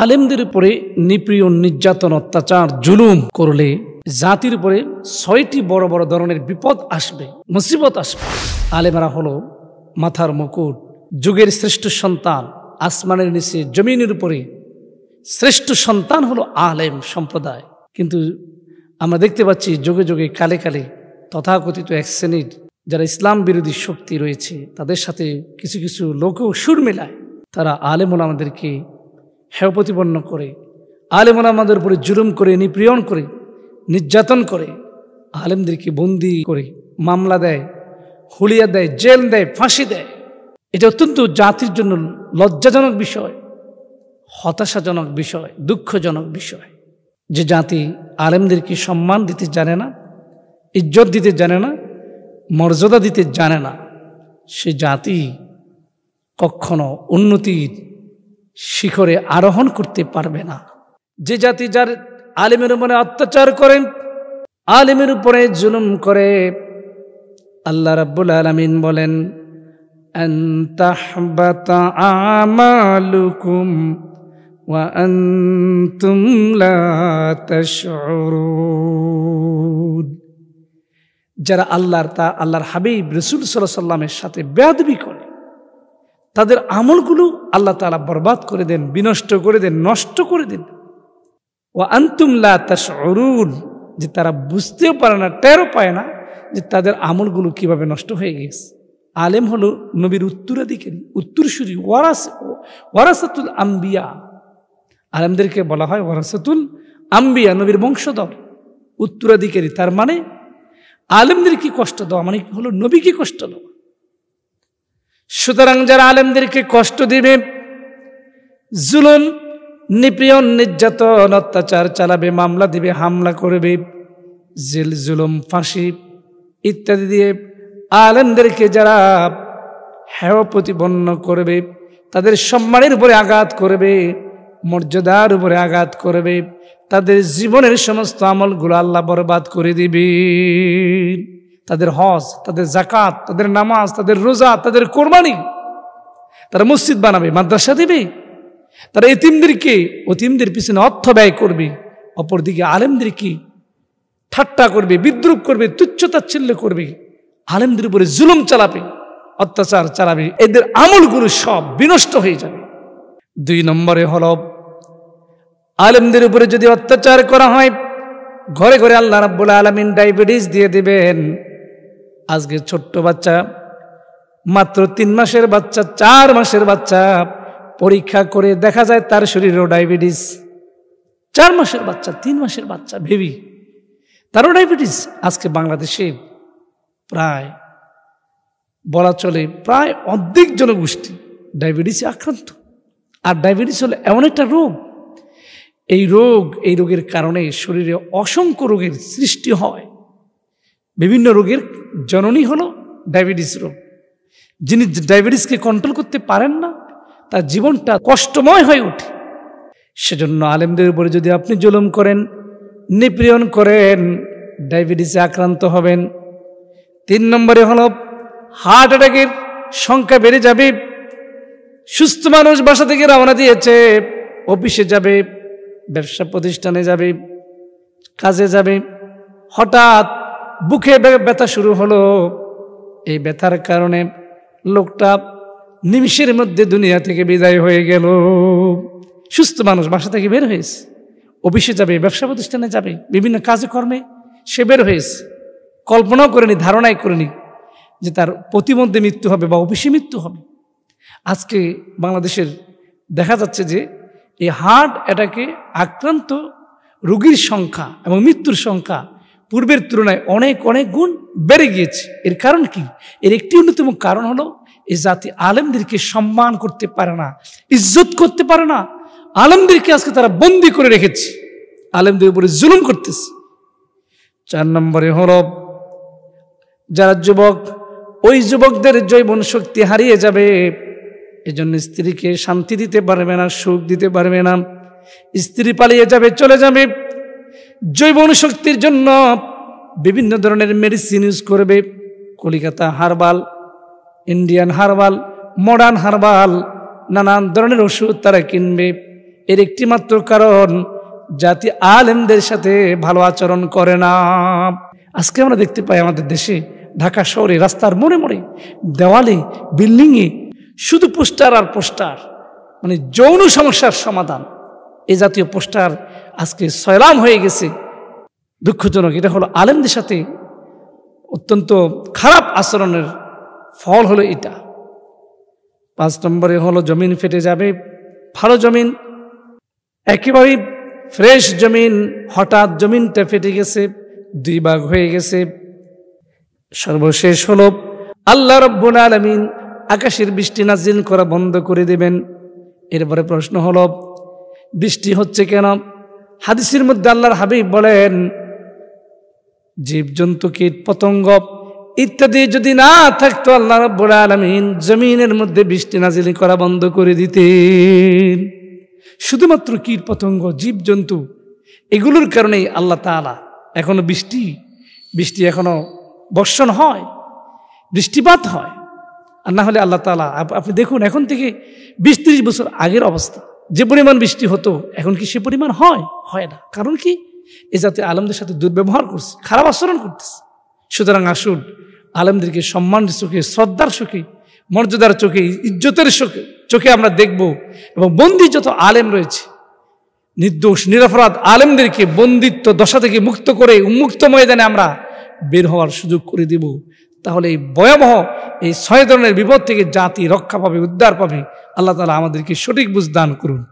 আলেমদের উপরে নিপ্রিয় নির্যাতন অত্যাচার জুলুম করলে জাতির উপরে ছয়টি বড় বড় ধরনের বিপদ আসবে মুসিবত আসবে আলেমরা হলো মাথার মুকুট যুগের শ্রেষ্ঠ সন্তান আসমানের নিচে জমিনের উপরে শ্রেষ্ঠ সন্তান হলো আলেম সম্প্রদায় কিন্তু আমরা দেখতে পাচ্ছি যুগে যুগে কালে কালে তথাকথিত এক শ্রেণীর যারা ইসলাম বিরোধী শক্তি রয়েছে তাদের সাথে কিছু কিছু লোকও সুর মেলায় তারা আলেম আমাদেরকে হেয় প্রতিপন্ন করে আলেমন আমাদের উপরে জুলুম করে নিপ্রিয়ন করে নির্যাতন করে আলেমদেরকে বন্দি করে মামলা দেয় হুলিয়া দেয় জেল দেয় ফাঁসি দেয় এটা অত্যন্ত জাতির জন্য লজ্জাজনক বিষয় হতাশাজনক বিষয় দুঃখজনক বিষয় যে জাতি আলেমদেরকে সম্মান দিতে জানে না ইজ্জত দিতে জানে না মর্যাদা দিতে জানে না সে জাতি কখনো উন্নতির শিখরে আরোহণ করতে পারবে না যে জাতি যার আলিমের উপরে অত্যাচার করেন আলিমের উপরে জুলুম করে আল্লাহ রাব্বুল আলমিন বলেন আমালুকুম যারা আল্লাহর তা আল্লাহর হাবিব রসুল সাল্লামের সাথে বেদবি করে তাদের আমলগুলো আল্লাহ তালা বরবাদ করে দেন বিনষ্ট করে দেন নষ্ট করে দেন ও আন্তুমলা তার অরুণ যে তারা বুঝতেও পারে না টেরও পায় না যে তাদের আমলগুলো কিভাবে নষ্ট হয়ে গেছে আলেম হলো নবীর উত্তরাধিকারী উত্তরসূরি ওয়ারাস ওয়ারাসাতুল আম্বিয়া আলেমদেরকে বলা হয় ওয়ারাসাতুল আম্বিয়া নবীর বংশধর উত্তরাধিকারী তার মানে আলেমদের কি কষ্ট দেওয়া মানে হলো নবীকে কষ্ট দেওয়া সুতরাং যারা আলেমদেরকে কষ্ট দিবে জুলুম নিপীড়ন নির্যাতন অত্যাচার চালাবে মামলা দিবে হামলা করবে জেল জুলুম ফাঁসি ইত্যাদি দিয়ে আলেমদেরকে যারা হেয় প্রতিপন্ন করবে তাদের সম্মানের উপরে আঘাত করবে মর্যাদার উপরে আঘাত করবে তাদের জীবনের সমস্ত আমলগুলো আল্লাহ বরবাদ করে দিবে তাদের হজ তাদের জাকাত তাদের নামাজ তাদের রোজা তাদের কোরবানি তারা মসজিদ বানাবে মাদ্রাসা দেবে তারা এতিমদেরকে অতিমদের পিছনে অর্থ ব্যয় করবে অপরদিকে আলেমদেরকে ঠাট্টা করবে বিদ্রুপ করবে তুচ্ছতাচ্ছিল্য করবে আলেমদের উপরে জুলুম চালাবে অত্যাচার চালাবে এদের আমলগুলো সব বিনষ্ট হয়ে যাবে দুই নম্বরে হল আলেমদের উপরে যদি অত্যাচার করা হয় ঘরে ঘরে আল্লাহ রাবুল আলমিন ডায়াবেটিস দিয়ে দেবেন আজকে ছোট্ট বাচ্চা মাত্র তিন মাসের বাচ্চা চার মাসের বাচ্চা পরীক্ষা করে দেখা যায় তার শরীরেও ডায়াবেটিস চার মাসের বাচ্চা তিন মাসের বাচ্চা ভেবি তারও ডায়াবেটিস আজকে বাংলাদেশে প্রায় বলা চলে প্রায় অর্ধেক জনগোষ্ঠী ডায়াবেটিসে আক্রান্ত আর ডায়াবেটিস হলো এমন একটা রোগ এই রোগ এই রোগের কারণে শরীরে অসংখ্য রোগের সৃষ্টি হয় বিভিন্ন রোগের জননী হলো ডায়াবেটিস রোগ যিনি ডায়াবেটিসকে কন্ট্রোল করতে পারেন না তার জীবনটা কষ্টময় হয়ে ওঠে সেজন্য আলেমদের উপরে যদি আপনি জুলুম করেন নিপ্রিয়ন করেন ডায়াবেটিসে আক্রান্ত হবেন তিন নম্বরে হল হার্ট অ্যাটাকের সংখ্যা বেড়ে যাবে সুস্থ মানুষ বাসা থেকে রওনা দিয়েছে অফিসে যাবে ব্যবসা প্রতিষ্ঠানে যাবে কাজে যাবে হঠাৎ বুকে ব্যথা শুরু হলো এই ব্যথার কারণে লোকটা নিমিষের মধ্যে দুনিয়া থেকে বিদায় হয়ে গেল সুস্থ মানুষ বাসা থেকে বের হয়েছে অফিসে যাবে ব্যবসা প্রতিষ্ঠানে যাবে বিভিন্ন কাজে কর্মে সে বের হয়েছে কল্পনাও করেনি ধারণাই করেনি যে তার প্রতিমধ্যে মৃত্যু হবে বা অফিসে মৃত্যু হবে আজকে বাংলাদেশের দেখা যাচ্ছে যে এই হার্ট অ্যাটাকে আক্রান্ত রোগীর সংখ্যা এবং মৃত্যুর সংখ্যা পূর্বের তুলনায় অনেক অনেক গুণ বেড়ে গিয়েছে এর কারণ কি এর একটি অন্যতম কারণ হলো এ জাতি আলেমদেরকে সম্মান করতে পারে না ইজ্জত করতে পারে না আলেমদেরকে আজকে তারা বন্দি করে রেখেছে আলেমদের উপরে জুলুম করতেছে চার নম্বরে হলো যারা যুবক ওই যুবকদের জৈবন শক্তি হারিয়ে যাবে এজন্য স্ত্রীকে শান্তি দিতে পারবে না সুখ দিতে পারবে না স্ত্রী পালিয়ে যাবে চলে যাবে জৈব অনুশক্তির জন্য বিভিন্ন ধরনের মেডিসিন ইউজ করবে Kolkata herbal Indian herbal modern herbal নানান ধরনের ওষুধ তারা কিনবে এর একটি মাত্র কারণ জাতি আলেমদের সাথে ভালো আচরণ করে না আজকে আমরা দেখতে পাই আমাদের দেশে ঢাকা শহরে রাস্তার মোড়ে মোড়ে দেওয়ালে বিল্ডিংয়ে শুধু পোস্টার আর পোস্টার মানে যৌন সমস্যার সমাধান এ জাতীয় পোস্টার আজকে সয়লাম হয়ে গেছে দুঃখজনক এটা হলো আলেমদের সাথে অত্যন্ত খারাপ আচরণের ফল হলো এটা পাঁচ নম্বরে হলো জমিন ফেটে যাবে ভালো জমিন একেবারেই ফ্রেশ জমিন হঠাৎ জমিনটা ফেটে গেছে দুই ভাগ হয়ে গেছে সর্বশেষ হলো আল্লাহ রব্বুল আলমিন আকাশের বৃষ্টি নাজিল করা বন্ধ করে দেবেন এরপরে প্রশ্ন হলো বৃষ্টি হচ্ছে কেন হাদিসের মধ্যে আল্লাহর হাবিব বলেন জীবজন্তু কীট পতঙ্গ ইত্যাদি যদি না থাকতো আল্লাহ রব্বুল আলমিন জমিনের মধ্যে বৃষ্টি নাজিলি করা বন্ধ করে দিতেন শুধুমাত্র কীট পতঙ্গ জীবজন্তু এগুলোর কারণেই আল্লাহ তালা এখনো বৃষ্টি বৃষ্টি এখনো বর্ষণ হয় বৃষ্টিপাত হয় আর না হলে আল্লাহ তালা আপনি দেখুন এখন থেকে বিশ ত্রিশ বছর আগের অবস্থা যে পরিমাণ বৃষ্টি হতো এখন কি সে পরিমাণ হয় হয় না কারণ কি এ যাতে আলমদের সাথে দুর্ব্যবহার করছে খারাপ আচরণ করতেছে সুতরাং আসুন আলমদেরকে সম্মান চোখে শ্রদ্ধার চোখে মর্যাদার চোখে ইজ্জতের চোখে চোখে আমরা দেখব এবং বন্দি যত আলেম রয়েছে নির্দোষ নিরাপরাধ আলেমদেরকে বন্দিত্ব দশা থেকে মুক্ত করে উন্মুক্ত ময়দানে আমরা বের হওয়ার সুযোগ করে দেব তাহলে এই ভয়াবহ এই ছয় ধরনের বিপদ থেকে জাতি রক্ষা পাবে উদ্ধার পাবে আল্লাহ তালা আমাদেরকে সঠিক বুঝ দান করুন